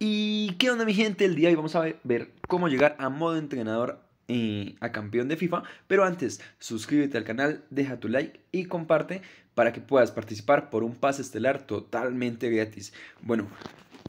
¿Y qué onda mi gente? El día de hoy vamos a ver cómo llegar a modo entrenador eh, a campeón de FIFA. Pero antes, suscríbete al canal, deja tu like y comparte para que puedas participar por un pase estelar totalmente gratis. Bueno,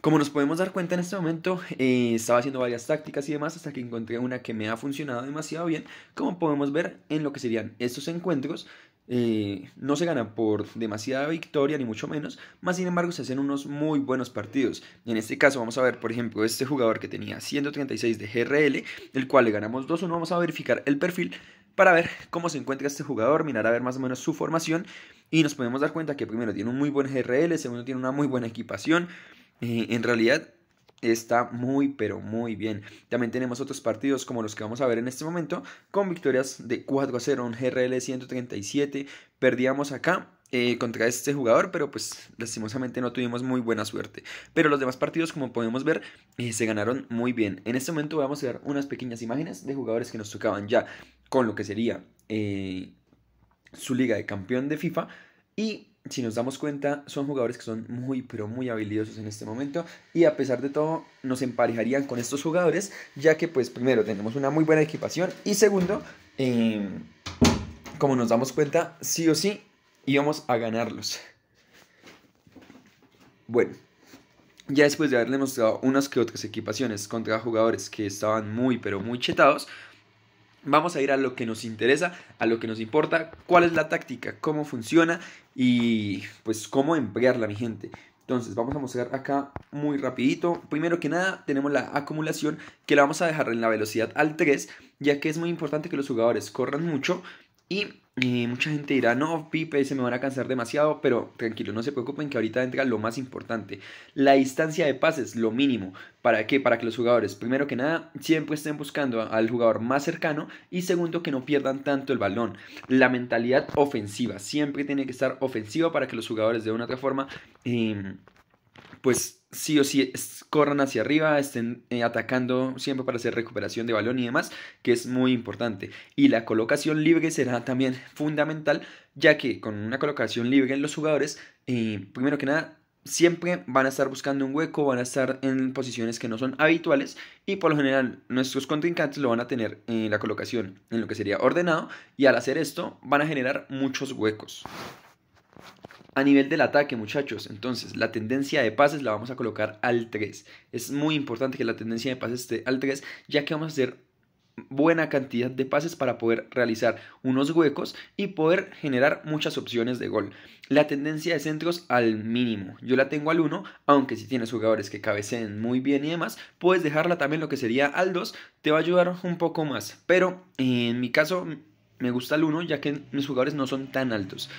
como nos podemos dar cuenta en este momento, eh, estaba haciendo varias tácticas y demás hasta que encontré una que me ha funcionado demasiado bien, como podemos ver en lo que serían estos encuentros. Eh, no se gana por demasiada victoria ni mucho menos, más sin embargo se hacen unos muy buenos partidos. En este caso vamos a ver, por ejemplo, este jugador que tenía 136 de GRL, el cual le ganamos 2-1, vamos a verificar el perfil para ver cómo se encuentra este jugador, mirar a ver más o menos su formación y nos podemos dar cuenta que primero tiene un muy buen GRL, segundo tiene una muy buena equipación, eh, en realidad está muy pero muy bien. También tenemos otros partidos como los que vamos a ver en este momento con victorias de 4 a 0, un GRL 137, perdíamos acá. Eh, contra este jugador, pero pues lastimosamente no tuvimos muy buena suerte. Pero los demás partidos, como podemos ver, eh, se ganaron muy bien. En este momento vamos a ver unas pequeñas imágenes de jugadores que nos tocaban ya con lo que sería su liga de campeón de FIFA y si nos damos cuenta, son jugadores que son muy, pero muy habilidosos en este momento. Y a pesar de todo, nos emparejarían con estos jugadores, ya que, pues, primero, tenemos una muy buena equipación. Y segundo, em, como nos damos cuenta, sí o sí, íbamos a ganarlos. Bueno, ya después de haberle mostrado unas que otras equipaciones contra jugadores que estaban muy, pero muy chetados, Vamos a ir a lo que nos interesa, a lo que nos importa, cuál es la táctica, cómo funciona y pues cómo emplearla, mi gente. Entonces, vamos a mostrar acá muy rapidito. Primero que nada, tenemos la acumulación que la vamos a dejar en la velocidad al 3, ya que es muy importante que los jugadores corran mucho y eh, mucha gente dirá, no, Pipe, se me van a cansar demasiado, pero tranquilo, no se preocupen que ahorita entra lo más importante. La distancia de pases, lo mínimo. ¿Para qué? Para que los jugadores, primero que nada, siempre estén buscando al jugador más cercano y segundo que no pierdan tanto el balón. La mentalidad ofensiva, siempre tiene que estar ofensiva para que los jugadores de una otra forma... Em, pues sí o sí corran hacia arriba, estén eh, atacando siempre para hacer recuperación de balón y demás, que es muy importante. Y la colocación libre será también fundamental, ya que con una colocación libre en los jugadores, eh, primero que nada, siempre van a estar buscando un hueco, van a estar en posiciones que no son habituales y por lo general nuestros contrincantes lo van a tener en la colocación, en lo que sería ordenado y al hacer esto van a generar muchos huecos. A nivel del ataque, muchachos, entonces la tendencia de pases la vamos a colocar al 3. Es muy importante que la tendencia de pases esté al 3, ya que vamos a hacer buena cantidad de pases para poder realizar unos huecos y poder generar muchas opciones de gol. La tendencia de centros al mínimo. Yo la tengo al 1, aunque si tienes jugadores que cabeceen muy bien y demás, puedes dejarla también lo que sería al 2, te va a ayudar un poco más. Pero en mi caso me gusta el 1 ya que mis jugadores no son tan altos.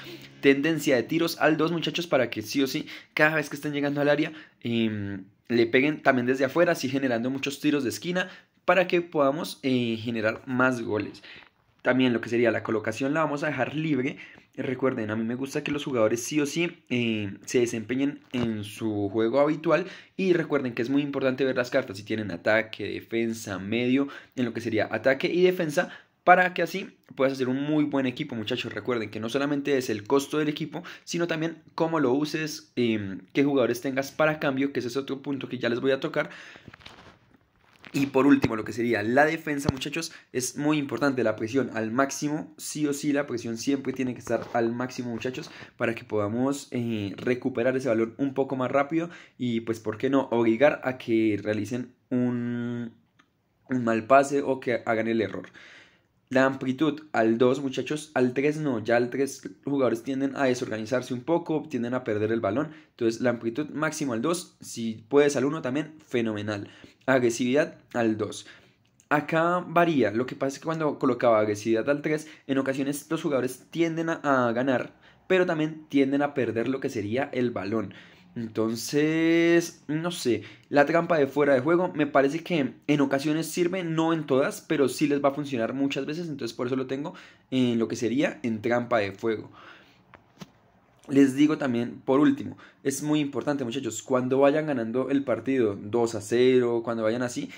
Tendencia de tiros al 2 muchachos para que sí o sí cada vez que estén llegando al área em, le peguen también desde afuera, así generando muchos tiros de esquina para que podamos eh, generar más goles. También lo que sería la colocación la vamos a dejar libre. Recuerden, a mí me gusta que los jugadores sí o sí em, se desempeñen en su juego habitual y recuerden que es muy importante ver las cartas si tienen ataque, defensa, medio, en lo que sería ataque y defensa para que así puedas hacer un muy buen equipo, muchachos. Recuerden que no solamente es el costo del equipo, sino también cómo lo uses, em, qué jugadores tengas para cambio, que ese es otro punto que ya les voy a tocar. Y por último, lo que sería la defensa, muchachos, es muy importante la presión al máximo. Sí o sí, la presión siempre tiene que estar al máximo, muchachos, para que podamos eh, recuperar ese valor un poco más rápido y, pues, ¿por qué no? Obligar a que realicen un mal pase o que hagan el error la amplitud al 2, muchachos, al 3 no, ya al 3 jugadores tienden a desorganizarse un poco, tienden a perder el balón, entonces la amplitud máxima al 2, si puedes al 1 también, fenomenal. Agresividad al 2. Acá varía, lo que pasa es que cuando colocaba agresividad al 3, en ocasiones los jugadores tienden a ganar, pero también tienden a perder lo que sería el balón. Entonces, no sé, la trampa de fuera de juego me parece que en ocasiones sirve, no en todas, pero sí les va a funcionar muchas veces, entonces por eso lo tengo en lo que sería en trampa de fuego. Les digo también, por último, es muy importante muchachos, cuando vayan ganando el partido 2 a 0, cuando vayan así,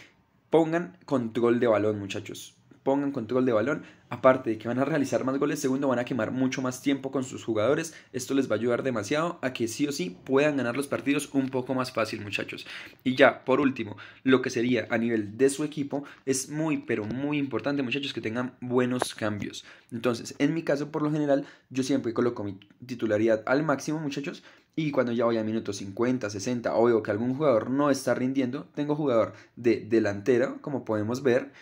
pongan control de balón muchachos pongan control de balón, aparte de que van a realizar más goles, segundo van a quemar mucho más tiempo con sus jugadores, esto les va a ayudar demasiado a que sí o sí puedan ganar los partidos un poco más fácil muchachos. Y ya, por último, lo que sería a nivel de su equipo es muy pero muy importante muchachos que tengan buenos cambios. Entonces, en mi caso por lo general yo siempre coloco mi titularidad al máximo muchachos. Y cuando ya voy a minutos 50, 60, o veo que algún jugador no está rindiendo, tengo jugador de delantero, como podemos ver,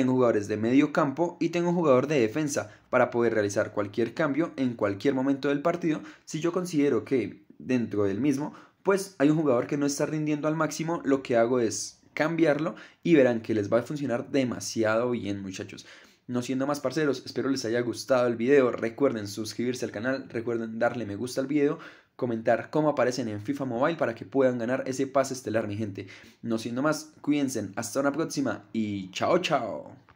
tengo jugadores de medio campo y tengo un jugador de defensa para poder realizar cualquier cambio en cualquier momento del partido si yo considero que dentro del mismo pues hay un jugador que no está rindiendo al máximo, lo que hago es cambiarlo y verán que les va a funcionar demasiado bien muchachos. No siendo más parceros, espero les haya gustado el video, recuerden suscribirse al canal, recuerden darle me gusta al video, comentar cómo aparecen en FIFA Mobile para que puedan ganar ese pase estelar, mi gente. No siendo más, cuídense. Hasta una próxima y chao, chao.